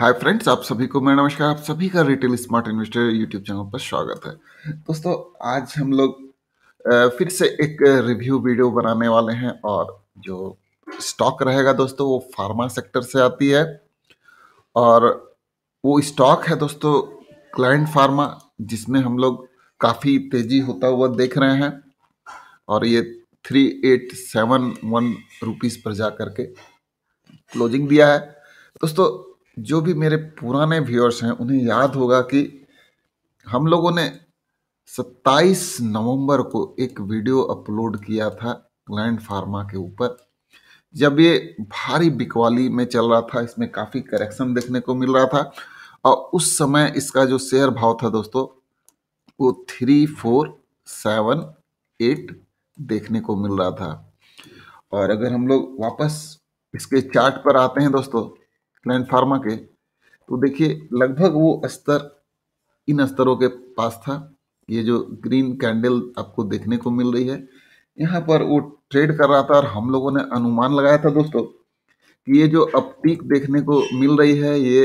hi friends आप सभी को मेरा नमस्कार आप सभी का retail smart investor YouTube channel पर स्वागत है दोस्तों आज हम लोग फिर से एक रिव्यू वीडियो बनाने वाले हैं और जो स्टॉक रहेगा दोस्तों वो फार्मा सेक्टर से आती है और वो स्टॉक है दोस्तों क्लाइंट फार्मा जिसमें हम लोग काफ़ी तेजी होता हुआ देख रहे हैं और ये three eight seven one rupees पर जा करके क्लोजिंग दिया है दोस्तों जो भी मेरे पुराने व्यूअर्स हैं उन्हें याद होगा कि हम लोगों ने 27 नवंबर को एक वीडियो अपलोड किया था ग्लैंड फार्मा के ऊपर जब ये भारी बिकवाली में चल रहा था इसमें काफ़ी करेक्शन देखने को मिल रहा था और उस समय इसका जो शेयर भाव था दोस्तों वो थ्री फोर सेवन एट देखने को मिल रहा था और अगर हम लोग वापस इसके चार्ट पर आते हैं दोस्तों ग्लैंड फार्मा के तो देखिए लगभग वो स्तर इन स्तरों के पास था ये जो ग्रीन कैंडल आपको देखने को मिल रही है यहाँ पर वो ट्रेड कर रहा था और हम लोगों ने अनुमान लगाया था दोस्तों कि ये जो अब पीक देखने को मिल रही है ये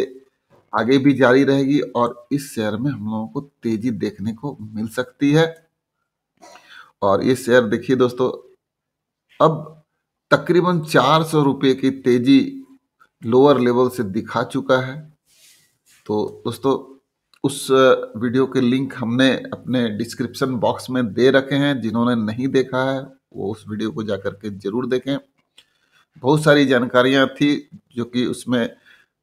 आगे भी जारी रहेगी और इस शेयर में हम लोगों को तेजी देखने को मिल सकती है और ये शेयर देखिए दोस्तों अब तकरीबन चार सौ रुपये की तेजी लोअर लेवल से दिखा चुका है तो दोस्तों उस वीडियो के लिंक हमने अपने डिस्क्रिप्शन बॉक्स में दे रखे हैं जिन्होंने नहीं देखा है वो उस वीडियो को जा कर के ज़रूर देखें बहुत सारी जानकारियाँ थी जो कि उसमें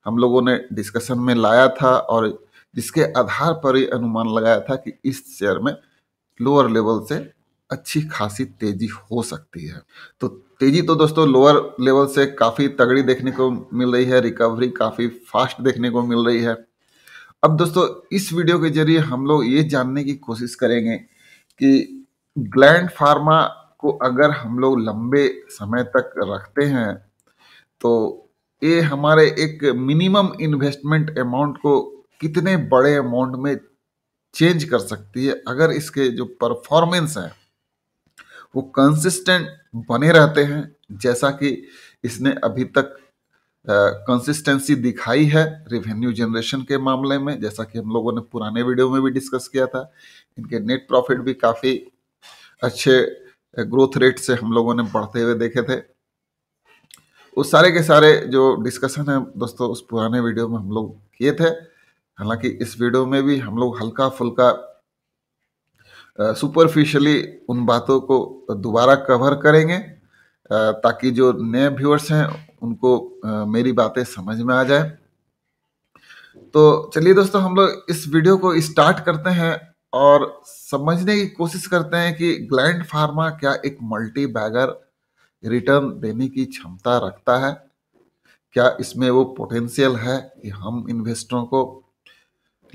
हम लोगों ने डिस्कशन में लाया था और जिसके आधार पर ही अनुमान लगाया था कि इस शेयर में लोअर लेवल से अच्छी खासी तेजी हो सकती है तो तेजी तो दोस्तों लोअर लेवल से काफ़ी तगड़ी देखने को मिल रही है रिकवरी काफ़ी फास्ट देखने को मिल रही है अब दोस्तों इस वीडियो के जरिए हम लोग ये जानने की कोशिश करेंगे कि ग्लैंड फार्मा को अगर हम लोग लंबे समय तक रखते हैं तो ये हमारे एक मिनिमम इन्वेस्टमेंट अमाउंट को कितने बड़े अमाउंट में चेंज कर सकती है अगर इसके जो परफॉर्मेंस है वो कंसिस्टेंट बने रहते हैं जैसा कि इसने अभी तक कंसिस्टेंसी uh, दिखाई है रेवेन्यू जनरेशन के मामले में जैसा कि हम लोगों ने पुराने वीडियो में भी डिस्कस किया था इनके नेट प्रॉफिट भी काफ़ी अच्छे ग्रोथ रेट से हम लोगों ने बढ़ते हुए देखे थे उस सारे के सारे जो डिस्कशन है दोस्तों उस पुराने वीडियो में हम लोग किए थे हालांकि इस वीडियो में भी हम लोग हल्का फुल्का सुपरफिशियली उन बातों को दोबारा कवर करेंगे ताकि जो नए व्यूअर्स हैं उनको मेरी बातें समझ में आ जाए तो चलिए दोस्तों हम लोग इस वीडियो को स्टार्ट करते हैं और समझने की कोशिश करते हैं कि ग्लैंड फार्मा क्या एक मल्टी बैगर रिटर्न देने की क्षमता रखता है क्या इसमें वो पोटेंशियल है कि हम इन्वेस्टरों को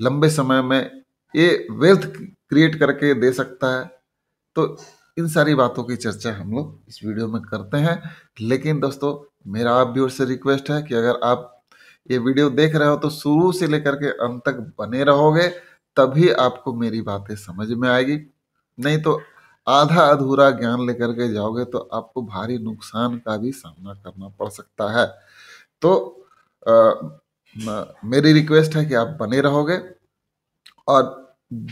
लंबे समय में ये वेल्थ क्रिएट करके दे सकता है तो इन सारी बातों की चर्चा हम लोग इस वीडियो में करते हैं लेकिन दोस्तों मेरा आप व्यूअर से रिक्वेस्ट है कि अगर आप ये वीडियो देख रहे हो तो शुरू से लेकर के अंत तक बने रहोगे तभी आपको मेरी बातें समझ में आएगी नहीं तो आधा अधूरा ज्ञान लेकर के जाओगे तो आपको भारी नुकसान का भी सामना करना पड़ सकता है तो आ, मेरी रिक्वेस्ट है कि आप बने रहोगे और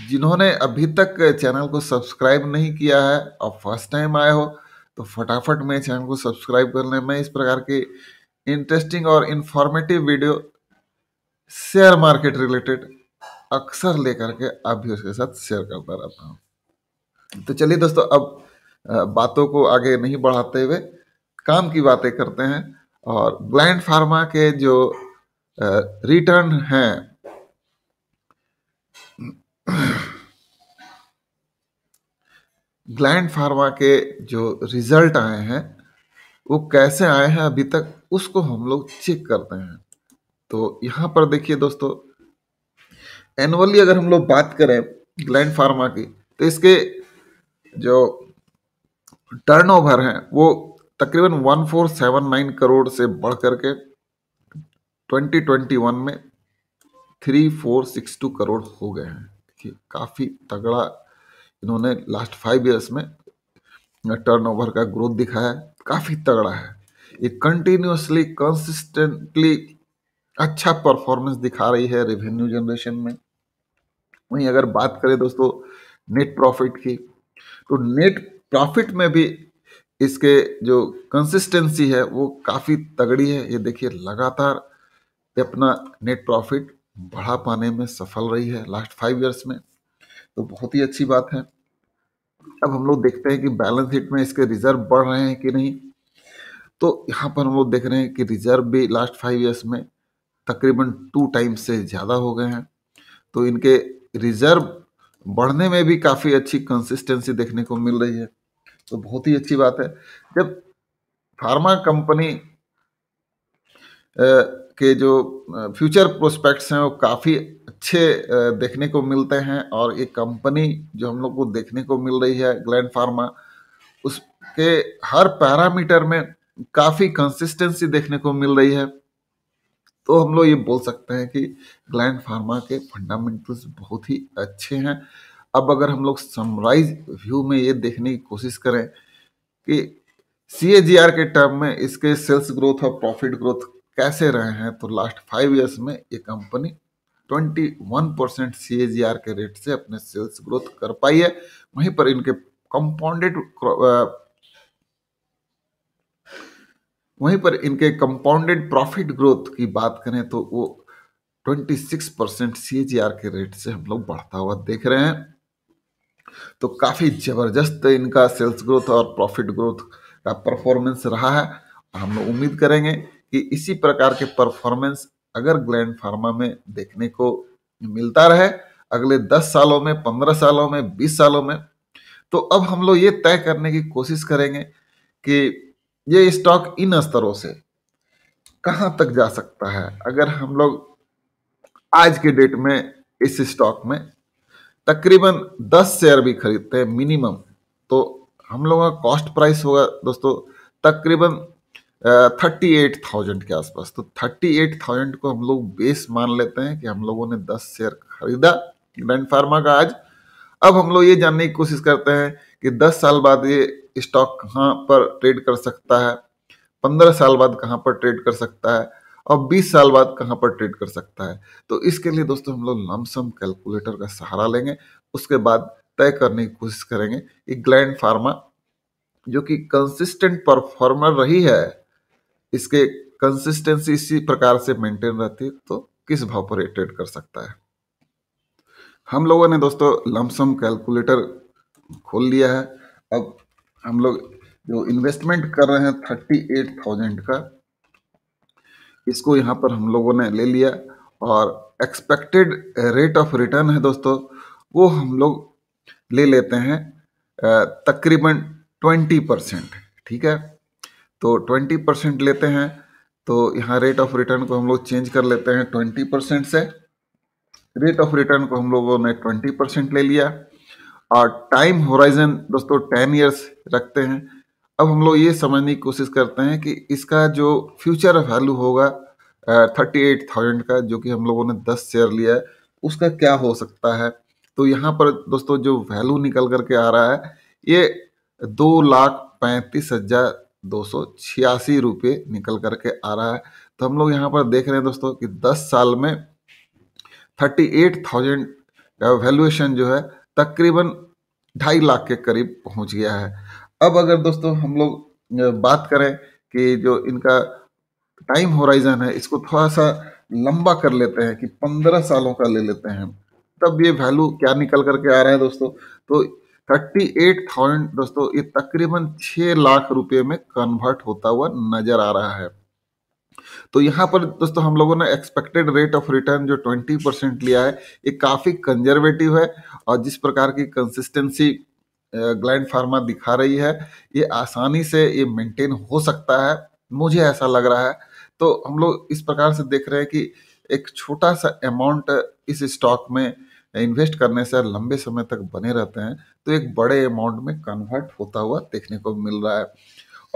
जिन्होंने अभी तक चैनल को सब्सक्राइब नहीं किया है और फर्स्ट टाइम आए हो तो फटाफट में चैनल को सब्सक्राइब कर लें मैं इस प्रकार के इंटरेस्टिंग और informative video share market related अक्सर लेकर के आप भी उसके साथ शेयर करता रहता हूँ तो चलिए दोस्तों अब बातों को आगे नहीं बढ़ाते हुए काम की बातें करते हैं और ब्लाइंड फार्मा के जो रिटर्न हैं ग्लैंड फार्मा के जो रिजल्ट आए हैं वो कैसे आए हैं अभी तक उसको हम लोग चेक करते हैं तो यहाँ पर देखिए दोस्तों एनुअली अगर हम लोग बात करें ग्लैंड फार्मा की तो इसके जो टर्नओवर है वो तकरीबन 1479 करोड़ से बढ़ करके 2021 में 3462 करोड़ हो गए हैं देखिए काफ़ी तगड़ा इन्होंने लास्ट फाइव ईयर्स में टर्नओवर का ग्रोथ दिखाया है काफ़ी तगड़ा है ये कंटिन्यूसली कंसिस्टेंटली अच्छा परफॉर्मेंस दिखा रही है रेवेन्यू जनरेशन में वहीं अगर बात करें दोस्तों नेट प्रॉफिट की तो नेट प्रॉफिट में भी इसके जो कंसिस्टेंसी है वो काफ़ी तगड़ी है ये देखिए लगातार अपना नेट प्रॉफिट बढ़ा पाने में सफल रही है लास्ट फाइव ईयर्स में तो बहुत ही अच्छी बात है अब हम लोग देखते हैं कि बैलेंस शीट में इसके रिजर्व बढ़ रहे हैं कि नहीं तो यहाँ पर हम लोग देख रहे हैं कि रिजर्व भी लास्ट फाइव ईयर्स में तकरीबन टू टाइम्स से ज़्यादा हो गए हैं तो इनके रिजर्व बढ़ने में भी काफ़ी अच्छी कंसिस्टेंसी देखने को मिल रही है तो बहुत ही अच्छी बात है जब फार्मा कंपनी के जो फ्यूचर प्रोस्पेक्ट्स हैं वो काफ़ी अच्छे देखने को मिलते हैं और ये कंपनी जो हम लोग को देखने को मिल रही है ग्लैंड फार्मा उसके हर पैरामीटर में काफ़ी कंसिस्टेंसी देखने को मिल रही है तो हम लोग ये बोल सकते हैं कि ग्लैंड फार्मा के फंडामेंटल्स बहुत ही अच्छे हैं अब अगर हम लोग समराइज व्यू में ये देखने की कोशिश करें कि सी के टर्म में इसके सेल्स ग्रोथ और प्रॉफिट ग्रोथ कैसे रहे हैं तो लास्ट फाइव इयर्स में ये कंपनी 21 परसेंट सी के रेट से अपने सेल्स ग्रोथ कर पाई है वहीं पर इनके कंपाउंडेड वहीं पर इनके कंपाउंडेड प्रॉफिट ग्रोथ की बात करें तो वो 26 परसेंट सी के रेट से हम लोग बढ़ता हुआ देख रहे हैं तो काफ़ी ज़बरदस्त इनका सेल्स ग्रोथ और प्रॉफिट ग्रोथ का परफॉर्मेंस रहा है हम लोग उम्मीद करेंगे कि इसी प्रकार के परफॉर्मेंस अगर ग्लैंड फार्मा में देखने को मिलता रहे अगले दस सालों में पंद्रह सालों में बीस सालों में तो अब हम लोग ये तय करने की कोशिश करेंगे कि ये स्टॉक इन स्तरों से कहाँ तक जा सकता है अगर हम लोग आज के डेट में इस स्टॉक में तकरीबन 10 शेयर भी खरीदते हैं मिनिमम तो हम लोगों का कॉस्ट प्राइस होगा दोस्तों तकरीबन थर्टी एट थाउजेंड के आसपास तो थर्टी एट थाउजेंड को हम लोग बेस मान लेते हैं कि हम लोगों ने दस शेयर खरीदा ग्रैंड फार्मा का आज अब हम लोग ये जानने की कोशिश करते हैं कि दस साल बाद ये स्टॉक कहाँ पर ट्रेड कर सकता है पंद्रह साल बाद कहाँ पर ट्रेड कर सकता है और बीस साल बाद कहाँ पर ट्रेड कर सकता है तो इसके लिए दोस्तों हम लोग लमसम कैलकुलेटर का सहारा लेंगे उसके बाद तय करने की कोशिश करेंगे कि ग्लैंड फार्मा जो कि कंसिस्टेंट परफॉर्मर रही है इसके कंसिस्टेंसी इसी प्रकार से मेंटेन रहती है तो किस भाव पर ट्रेड कर सकता है हम लोगों ने दोस्तों लमसम कैलकुलेटर खोल लिया है अब हम लोग जो इन्वेस्टमेंट कर रहे हैं थर्टी एट थाउजेंड का इसको यहाँ पर हम लोगों ने ले लिया और एक्सपेक्टेड रेट ऑफ रिटर्न है दोस्तों वो हम लोग ले लेते हैं तकरीबन ट्वेंटी परसेंट ठीक है तो ट्वेंटी परसेंट लेते हैं तो यहाँ रेट ऑफ रिटर्न को हम लोग चेंज कर लेते हैं ट्वेंटी परसेंट से रेट ऑफ रिटर्न को हम लोगों ने ट्वेंटी परसेंट ले लिया और टाइम होराइजन दोस्तों टेन ईयर्स रखते हैं अब हम लोग ये समझने की कोशिश करते हैं कि इसका जो फ्यूचर वैल्यू होगा थर्टी एट थाउजेंड का जो कि हम लोगों ने दस शेयर लिया है उसका क्या हो सकता है तो यहाँ पर दोस्तों जो वैल्यू निकल करके आ रहा है ये दो लाख पैंतीस हजार दो सौ छियासी रुपये निकल करके आ रहा है तो हम लोग यहाँ पर देख रहे हैं दोस्तों कि दस साल में थर्टी एट थाउजेंड का वैल्यूएशन जो है तकरीबन ढाई लाख के करीब पहुँच गया है अब अगर दोस्तों हम लोग बात करें कि जो इनका टाइम होराइजन है इसको थोड़ा सा लंबा कर लेते हैं कि पंद्रह सालों का ले लेते हैं तब ये वैल्यू क्या निकल करके आ रहा है दोस्तों तो थर्टी एट थाउजेंड दोस्तों ये तकरीबन छह लाख रुपए में कन्वर्ट होता हुआ नजर आ रहा है तो यहाँ पर दोस्तों हम लोगों ने एक्सपेक्टेड रेट ऑफ रिटर्न जो 20 परसेंट लिया है ये काफ़ी कंजर्वेटिव है और जिस प्रकार की कंसिस्टेंसी ग्लैंड फार्मा दिखा रही है ये आसानी से ये मेंटेन हो सकता है मुझे ऐसा लग रहा है तो हम लोग इस प्रकार से देख रहे हैं कि एक छोटा सा अमाउंट इस स्टॉक में इन्वेस्ट करने से लंबे समय तक बने रहते हैं तो एक बड़े अमाउंट में कन्वर्ट होता हुआ देखने को मिल रहा है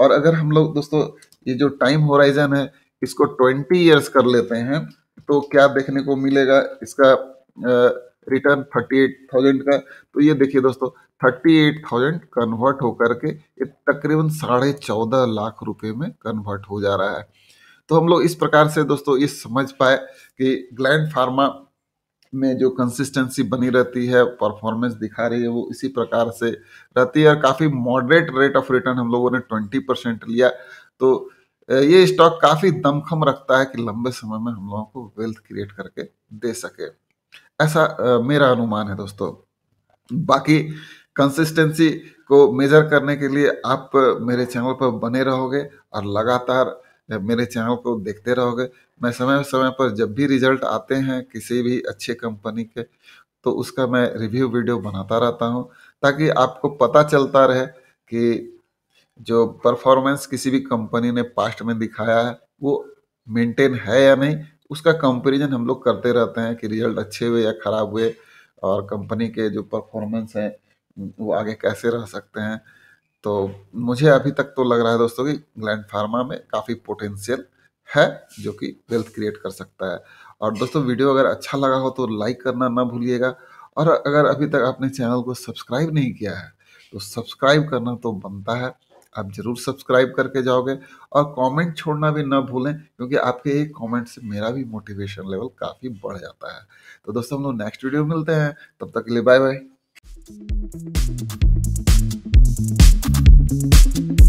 और अगर हम लोग दोस्तों ये जो टाइम होराइजन है इसको ट्वेंटी ईयर्स कर लेते हैं तो क्या देखने को मिलेगा इसका रिटर्न थर्टी एट थाउजेंड का तो ये देखिए दोस्तों थर्टी एट थाउजेंड कन्वर्ट होकर के तकरीबन साढ़े चौदह लाख रुपए में कन्वर्ट हो जा रहा है तो हम लोग इस प्रकार से दोस्तों ये समझ पाए कि ग्लैंड फार्मा में जो कंसिस्टेंसी बनी रहती है परफॉर्मेंस दिखा रही है वो इसी प्रकार से रहती है और काफ़ी मॉडरेट रेट ऑफ रिटर्न हम लोगों ने ट्वेंटी परसेंट लिया तो ये स्टॉक काफ़ी दमखम रखता है कि लंबे समय में हम लोगों को वेल्थ क्रिएट करके दे सके ऐसा मेरा अनुमान है दोस्तों बाकी कंसिस्टेंसी को मेजर करने के लिए आप मेरे चैनल पर बने रहोगे और लगातार मेरे चैनल को देखते रहोगे मैं समय समय पर जब भी रिजल्ट आते हैं किसी भी अच्छे कंपनी के तो उसका मैं रिव्यू वीडियो बनाता रहता हूँ ताकि आपको पता चलता रहे कि जो परफॉर्मेंस किसी भी कंपनी ने पास्ट में दिखाया है वो मेंटेन है या नहीं उसका कंपेरिजन हम लोग करते रहते हैं कि रिजल्ट अच्छे हुए या ख़राब हुए और कंपनी के जो परफॉर्मेंस हैं वो आगे कैसे रह सकते हैं तो मुझे अभी तक तो लग रहा है दोस्तों कि ग्लैंड फार्मा में काफ़ी पोटेंशियल है जो कि वेल्थ क्रिएट कर सकता है और दोस्तों वीडियो अगर अच्छा लगा हो तो लाइक करना ना भूलिएगा और अगर अभी तक आपने चैनल को सब्सक्राइब नहीं किया है तो सब्सक्राइब करना तो बनता है आप जरूर सब्सक्राइब करके जाओगे और कमेंट छोड़ना भी ना भूलें क्योंकि आपके एक कमेंट से मेरा भी मोटिवेशन लेवल काफ़ी बढ़ जाता है तो दोस्तों हम लोग नेक्स्ट वीडियो मिलते हैं तब तक के लिए बाय बाय